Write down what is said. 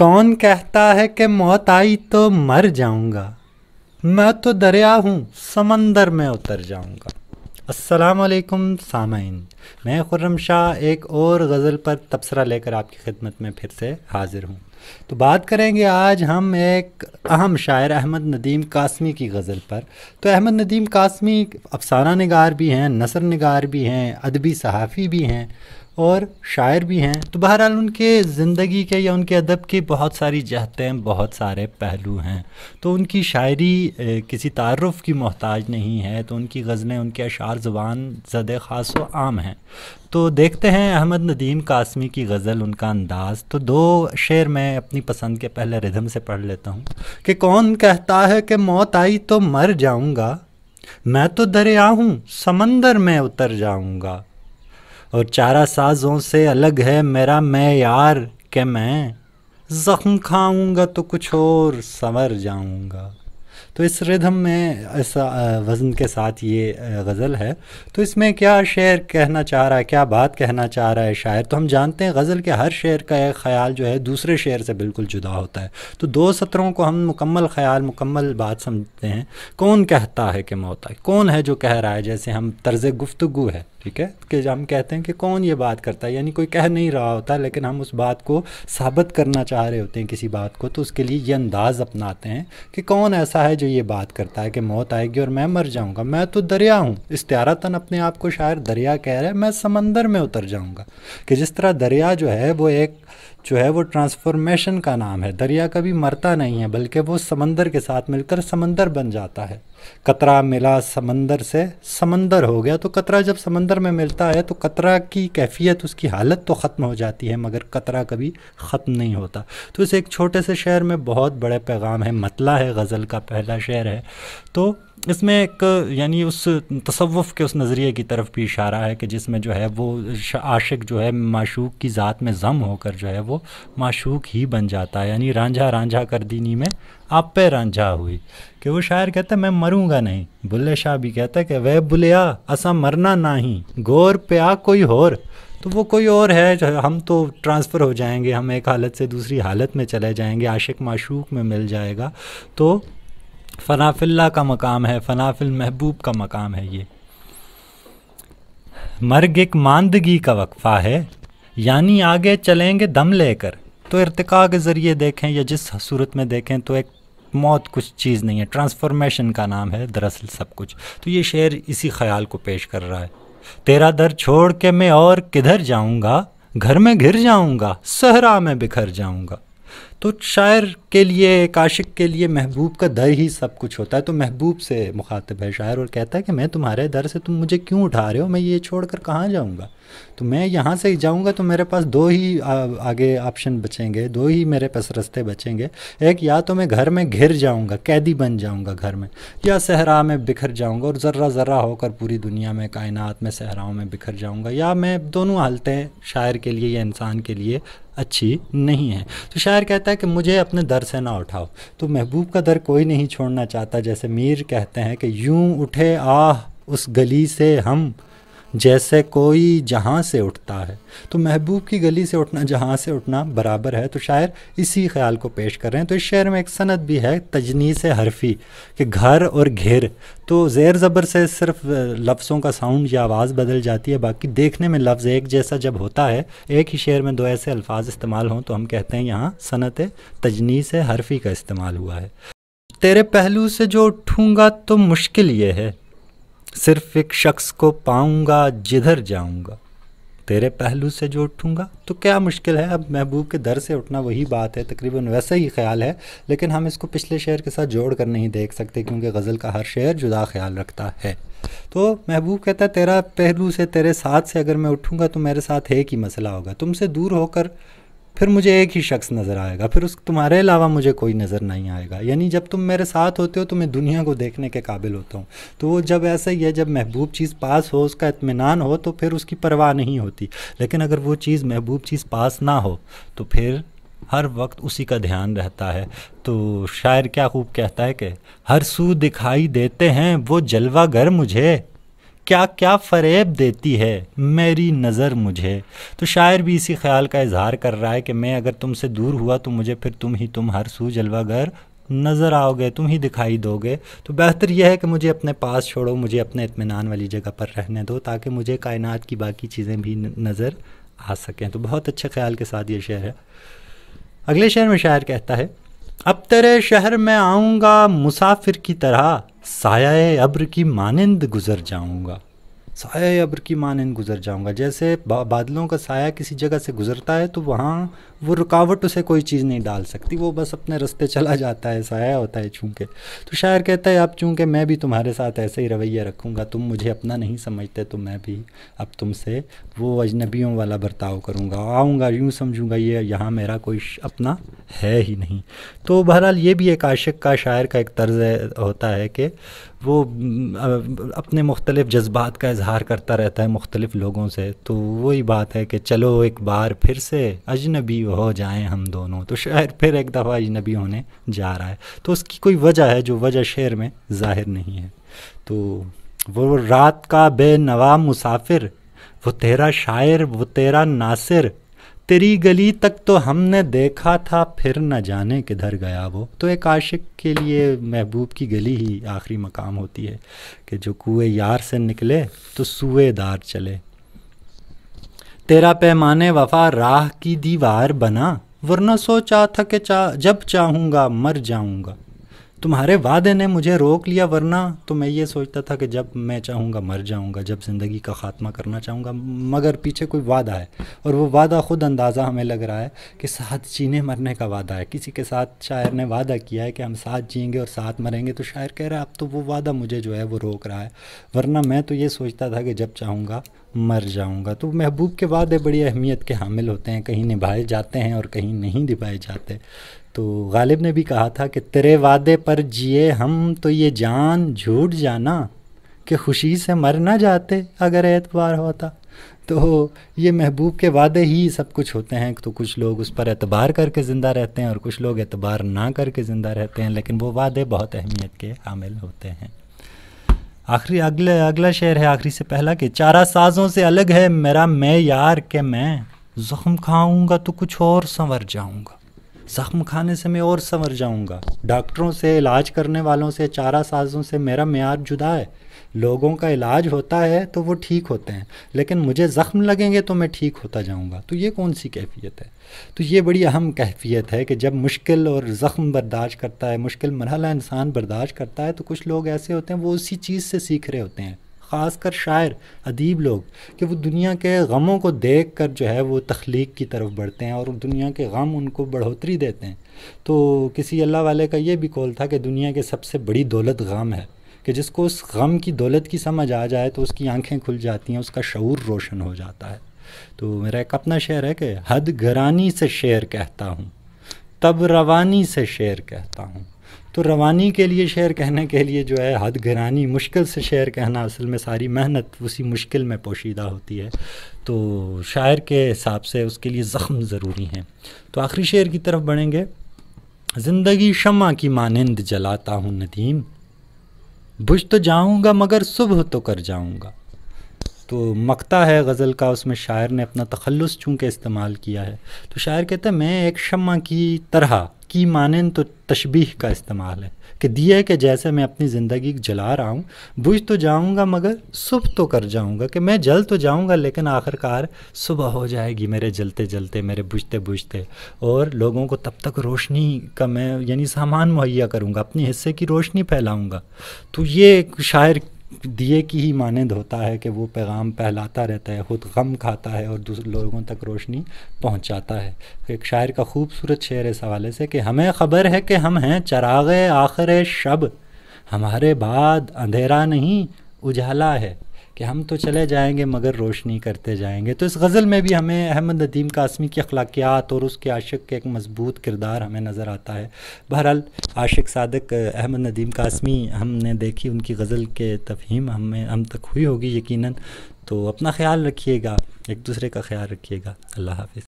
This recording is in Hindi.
कौन कहता है कि मौत आई तो मर जाऊंगा मैं तो दरिया हूँ समंदर में उतर जाऊंगा अस्सलाम वालेकुम सामाइन मैं खुर्रम शाह एक और गज़ल पर तबसरा लेकर आपकी खिदमत में फिर से हाज़िर हूँ तो बात करेंगे आज हम एक अहम शायर अहमद नदीम कासमी की गज़ल पर तो अहमद नदीम कासमी अफसाना नगार भी हैं नसर नगार भी हैं अदबी सहाफ़ी भी हैं और शायर भी हैं तो बहरहाल उनके ज़िंदगी के या उनके अदब के बहुत सारी जहतें बहुत सारे पहलू हैं तो उनकी शायरी किसी तारफ़ की मोहताज नहीं है तो उनकी गज़लें उनके अशार ज़बान ज़द ख़ास व आम हैं तो देखते हैं अहमद नदीम कासमी की गज़ल उनका अंदाज़ तो दो शेर मैं अपनी पसंद के पहले रिधम से पढ़ लेता हूँ कि कौन कहता है कि मौत आई तो मर जाऊँगा मैं तो दरिया हूँ समंदर में उतर जाऊँगा और चारा साजों से अलग है मेरा मैं यार के मैं ज़ख्म खाऊंगा तो कुछ और संवर जाऊंगा तो इस रिधम में इस वज़न के साथ ये गज़ल है तो इसमें क्या शेर कहना चाह रहा है क्या बात कहना चाह रहा है शायर तो हम जानते हैं गज़ल के हर शेर का एक ख्याल जो है दूसरे शेर से बिल्कुल जुदा होता है तो दो सत्रों को हम मुकम्मल ख्याल मुकम्मल बात समझते हैं कौन कहता है कि मौत कौन है जो कह रहा है जैसे हम तर्ज गुफ्तगु है ठीक है कि हम कहते हैं कि कौन ये बात करता है यानी कोई कह नहीं रहा होता लेकिन हम उस बात को साबित करना चाह रहे होते हैं किसी बात को तो उसके लिए ये अंदाज़ अपनाते हैं कि कौन ऐसा है जो ये बात करता है कि मौत आएगी और मैं मर जाऊँगा मैं तो दरिया हूँ इस्तारतन अपने आप को शायर दरिया कह रहा है मैं समंदर में उतर जाऊँगा कि जिस तरह दरिया जो है वो एक जो है वो ट्रांसफॉर्मेशन का नाम है दरिया कभी मरता नहीं है बल्कि वो समंदर के साथ मिलकर समंदर बन जाता है कतरा मिला समंदर से समंदर हो गया तो कतरा जब समंदर में मिलता है तो कतरा की कैफियत उसकी हालत तो ख़त्म हो जाती है मगर कतरा कभी ख़त्म नहीं होता तो इस एक छोटे से शहर में बहुत बड़े पैगाम है मतला है गज़ल का पहला शहर है तो इसमें एक यानी उस तसवुफ़ के उस नज़रिए की तरफ भी इशारा है कि जिसमें जो है वो आशिक जो है माशूक की ज़ात में ज़म होकर जो है वो माशूक ही बन जाता है यानी रांझा रांझा कर दीनी में आप पे रांझा हुई कि वो शायर कहता है मैं मरूंगा नहीं बुल्ले शाह भी कहता है कि वह बुलिया असा मरना ही गौर पे आ कोई और तो वो कोई और है हम तो ट्रांसफ़र हो जाएंगे हम एक हालत से दूसरी हालत में चले जाएंगे आशिक माशूक में मिल जाएगा तो फ़नाफिल्ला का मकाम है फ़नाफिल महबूब का मकाम है ये मर्ग एक मानदगी का वक्फ़ा है यानी आगे चलेंगे दम लेकर तो इरतका के ज़रिए देखें या जिस सूरत में देखें तो एक मौत कुछ चीज़ नहीं है ट्रांसफॉर्मेशन का नाम है दरअसल सब कुछ तो ये शेर इसी ख्याल को पेश कर रहा है तेरा दर छोड़ के मैं और किधर जाऊँगा घर में घिर जाऊँगा सहरा में बिखर जाऊँगा तो शायर के लिए काशिक के लिए महबूब का दर ही सब कुछ होता है तो महबूब से मुखातब है शायर और कहता है कि मैं तुम्हारे दर से तुम मुझे क्यों उठा रहे हो मैं ये छोड़ कर कहाँ जाऊँगा तो मैं यहाँ से जाऊँगा तो मेरे पास दो ही आगे ऑप्शन बचेंगे दो ही मेरे पास रस्ते बचेंगे एक या तो मैं घर में घिर जाऊँगा कैदी बन जाऊँगा घर में या सहरा में बिखर जाऊँगा और ज़र्रा ज़र्रा होकर पूरी दुनिया में कायनात में सहराओं में बिखर जाऊँगा या मैं दोनों हालतें शायर के लिए या इंसान के लिए अच्छी नहीं है तो शायर कहता है कि मुझे अपने दर से ना उठाओ तो महबूब का दर कोई नहीं छोड़ना चाहता जैसे मीर कहते हैं कि यूं उठे आह उस गली से हम जैसे कोई जहाँ से उठता है तो महबूब की गली से उठना जहाँ से उठना बराबर है तो शायर इसी ख्याल को पेश कर रहे हैं तो इस शेर में एक सनत भी है तजनी से हरफी कि घर और घेर तो ज़ेर ज़बर से सिर्फ लफ्ज़ों का साउंड या आवाज़ बदल जाती है बाकी देखने में लफ्ज़ एक जैसा जब होता है एक ही शेर में दो ऐसे अल्फाज इस्तेमाल हों तो हम कहते हैं यहाँ सनत तजनी से हरफी का इस्तेमाल हुआ है तेरे पहलू से जो उठूँगा तो मुश्किल ये है सिर्फ एक शख्स को पाऊंगा जिधर जाऊंगा तेरे पहलू से जो उठूँगा तो क्या मुश्किल है अब महबूब के दर से उठना वही बात है तकरीबन वैसा ही ख्याल है लेकिन हम इसको पिछले शेर के साथ जोड़ कर नहीं देख सकते क्योंकि गज़ल का हर शेर जुदा ख्याल रखता है तो महबूब कहता है तेरा पहलू से तेरे साथ से अगर मैं उठूँगा तो मेरे साथ एक ही मसला होगा तुमसे दूर होकर फिर मुझे एक ही शख्स नज़र आएगा फिर उस तुम्हारे अलावा मुझे कोई नज़र नहीं आएगा यानी जब तुम मेरे साथ होते हो तो मैं दुनिया को देखने के काबिल होता हूँ तो वो जब ऐसा ही है जब महबूब चीज़ पास हो उसका इतमान हो तो फिर उसकी परवाह नहीं होती लेकिन अगर वो चीज़ महबूब चीज़ पास ना हो तो फिर हर वक्त उसी का ध्यान रहता है तो शायर क्या खूब कहता है कि हर सू दिखाई देते हैं वो जलवा घर मुझे क्या क्या फरेब देती है मेरी नज़र मुझे तो शायर भी इसी ख्याल का इजहार कर रहा है कि मैं अगर तुमसे दूर हुआ तो मुझे फिर तुम ही तुम हर सू जलवागर नज़र आओगे तुम ही दिखाई दोगे तो बेहतर यह है कि मुझे अपने पास छोड़ो मुझे अपने इतमान वाली जगह पर रहने दो ताकि मुझे कायनात की बाकी चीज़ें भी नज़र आ सकें तो बहुत अच्छे ख्याल के साथ ये शेर है अगले शेर में शायर कहता है अब तेरे शहर में आऊँगा मुसाफिर की तरह साया अब्र की मानंद गुजर जाऊँगा साया अब्र की मानन गुजर जाऊँगा जैसे बा, बादलों का साया किसी जगह से गुजरता है तो वहाँ वो रुकावट उसे कोई चीज़ नहीं डाल सकती वो बस अपने रास्ते चला जाता है साया होता है चूँकि तो शायर कहता है अब चूँकि मैं भी तुम्हारे साथ ऐसे ही रवैया रखूँगा तुम मुझे अपना नहीं समझते तो मैं भी अब तुमसे वो अजनबियों वाला बर्ताव करूँगा आऊँगा यूँ समझूँगा ये यहाँ मेरा कोई अपना है ही नहीं तो बहरहाल ये भी एक आशिक का शायर का एक तर्ज होता है कि वो अपने मुख्तलिफ़ जज्बात का इजहार इजहार करता रहता है मुख्तलिफ लोगों से तो वही बात है कि चलो एक बार फिर से अजनबी हो जाएं हम दोनों तो शायर फिर एक दफ़ा अजनबी होने जा रहा है तो उसकी कोई वजह है जो वजह शेर में ज़ाहिर नहीं है तो वो रात का बेनवा मुसाफिर वो तेरा शायर वो तेरा नासिर तेरी गली तक तो हमने देखा था फिर न जाने किधर गया वो तो एक आशिक के लिए महबूब की गली ही आखिरी मकाम होती है कि जो कुएँ यार से निकले तो सुएदार चले तेरा पैमाने वफा राह की दीवार बना वरना सोचा था कि चा जब चाहूँगा मर जाऊँगा तुम्हारे वादे ने मुझे रोक लिया वरना तो मैं ये सोचता था कि जब मैं चाहूँगा मर जाऊँगा जब ज़िंदगी का ख़ात्मा करना चाहूँगा मगर पीछे कोई वादा है और वो वादा ख़ुद अंदाज़ा हमें लग रहा है कि साथ जीने मरने का वादा है किसी के साथ शायर ने वादा किया है कि हम साथ जियेंगे और साथ मरेंगे तो शायर कह रहा है अब तो वो वादा मुझे जो है वो रोक रहा है वरना मैं तो ये सोचता था कि जब चाहूँगा मर जाऊंगा तो महबूब के वादे बड़ी अहमियत के हामिल होते हैं कहीं निभाए जाते हैं और कहीं नहीं निभाए जाते तो गालिब ने भी कहा था कि तेरे वादे पर जिए हम तो ये जान झूठ जाना कि खुशी से मर ना जाते अगर एतबार होता तो ये महबूब के वादे ही सब कुछ होते हैं तो कुछ लोग उस पर एतबार करके ज़िंदा रहते हैं और कुछ लोग एतबार ना करके ज़िंदा रहते हैं लेकिन वो वादे बहुत अहमियत के हामिल होते हैं आखिरी अगला अगला शेर है आखिरी से पहला कि चारा साजों से अलग है मेरा मैं यार के मैं ज़ख्म खाऊंगा तो कुछ और संवर जाऊंगा ज़ख्म खाने से मैं और संवर जाऊँगा डॉक्टरों से इलाज करने वालों से चारा साजों से मेरा मैार जुदा है लोगों का इलाज होता है तो वो ठीक होते हैं लेकिन मुझे ज़ख्म लगेंगे तो मैं ठीक होता जाऊँगा तो ये कौन सी कैफियत है तो ये बड़ी अहम कैफियत है कि जब मुश्किल और ज़ख्म बर्दाश्त करता है मुश्किल मरहला इंसान बर्दाश्त करता है तो कुछ लोग ऐसे होते हैं वो उसी चीज़ से सीख रहे होते हैं ख़ास कर शायर अदीब लोग कि वो दुनिया के गमों को देख कर जो है वो तख्लीक की तरफ बढ़ते हैं और दुनिया के गम उनको बढ़ोतरी देते हैं तो किसी अल्लाह वाले का ये भी कौल था कि दुनिया के सबसे बड़ी दौलत गम है कि जिसको उस गम की दौलत की समझ आ जाए तो उसकी आंखें खुल जाती हैं उसका शूर रोशन हो जाता है तो मेरा एक अपना शेर है कि हद घरानी से शेर कहता हूँ तब रवानी से शेर कहता हूँ तो रवानी के लिए शेर कहने के लिए जो है हद घरानी मुश्किल से शेर कहना असल में सारी मेहनत उसी मुश्किल में पोशीदा होती है तो शायर के हिसाब से उसके लिए ज़ख्म ज़रूरी हैं तो आखिरी शेर की तरफ बढ़ेंगे ज़िंदगी शमा की मानंद जलाता हूँ नदीम बुझ तो जाऊँगा मगर सुबह तो कर जाऊँगा तो मकता है गज़ल का उसमें शायर ने अपना तखलस चूँकि इस्तेमाल किया है तो शायर कहता है मैं एक शमा की तरह की मानें तो तशबीह का इस्तेमाल है कि दिए के जैसे मैं अपनी ज़िंदगी जला रहा हूँ बुझ तो जाऊँगा मगर सुबह तो कर जाऊँगा कि मैं जल तो जाऊँगा लेकिन आखिरकार सुबह हो जाएगी मेरे जलते जलते मेरे बुझते बुझते और लोगों को तब तक रोशनी का मैं यानी सामान मुहैया करूँगा अपने हिस्से की रोशनी फैलाऊँगा तो ये शायर दिए की ही मानंद होता है कि वो पैगाम फैलाता रहता है खुद गम खाता है और दूसरे लोगों तक रोशनी पहुंचाता है एक शायर का खूबसूरत शेर है इस हवाले से कि हमें खबर है कि हम हैं चराग आखिर शब हमारे बाद अंधेरा नहीं उजाला है कि हम तो चले जाएंगे मगर रोशनी करते जाएंगे तो इस गज़ल में भी हमें अहमद नदीम कासमी की अखलाकियात और उसके आशिक के एक मजबूत किरदार हमें नज़र आता है बहरहाल आशिक सादक अहमद नदीम कासमी हमने देखी उनकी गज़ल के तफहीम हमें हम तक हुई होगी यकीनन तो अपना ख्याल रखिएगा एक दूसरे का ख्याल रखिएगा अल्लाह हाफ़